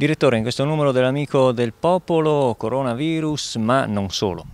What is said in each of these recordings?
Direttore, in questo numero dell'Amico del Popolo, coronavirus, ma non solo.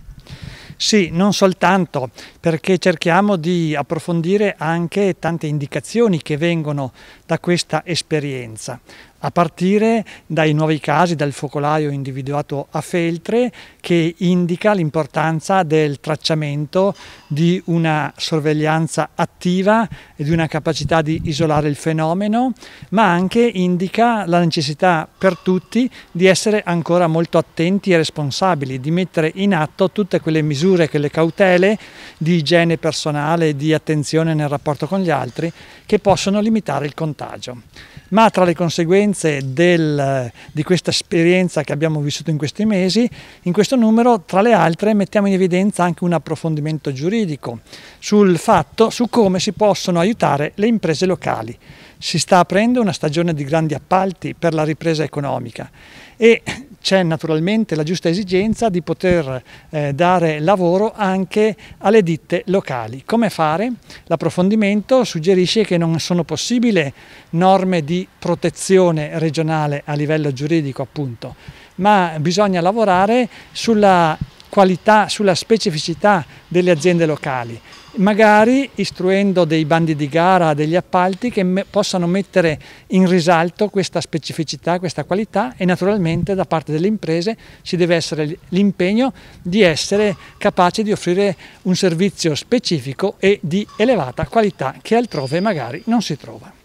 Sì, non soltanto, perché cerchiamo di approfondire anche tante indicazioni che vengono da questa esperienza a partire dai nuovi casi del focolaio individuato a Feltre che indica l'importanza del tracciamento di una sorveglianza attiva e di una capacità di isolare il fenomeno, ma anche indica la necessità per tutti di essere ancora molto attenti e responsabili, di mettere in atto tutte quelle misure, quelle cautele di igiene personale, di attenzione nel rapporto con gli altri che possono limitare il contagio. Ma tra le conseguenze conseguenze del, di questa esperienza che abbiamo vissuto in questi mesi, in questo numero tra le altre mettiamo in evidenza anche un approfondimento giuridico sul fatto su come si possono aiutare le imprese locali. Si sta aprendo una stagione di grandi appalti per la ripresa economica e c'è naturalmente la giusta esigenza di poter eh, dare lavoro anche alle ditte locali. Come fare? L'approfondimento suggerisce che non sono possibili norme di protezione soluzione regionale a livello giuridico appunto, ma bisogna lavorare sulla qualità, sulla specificità delle aziende locali, magari istruendo dei bandi di gara, degli appalti che me possano mettere in risalto questa specificità, questa qualità e naturalmente da parte delle imprese ci deve essere l'impegno di essere capace di offrire un servizio specifico e di elevata qualità che altrove magari non si trova.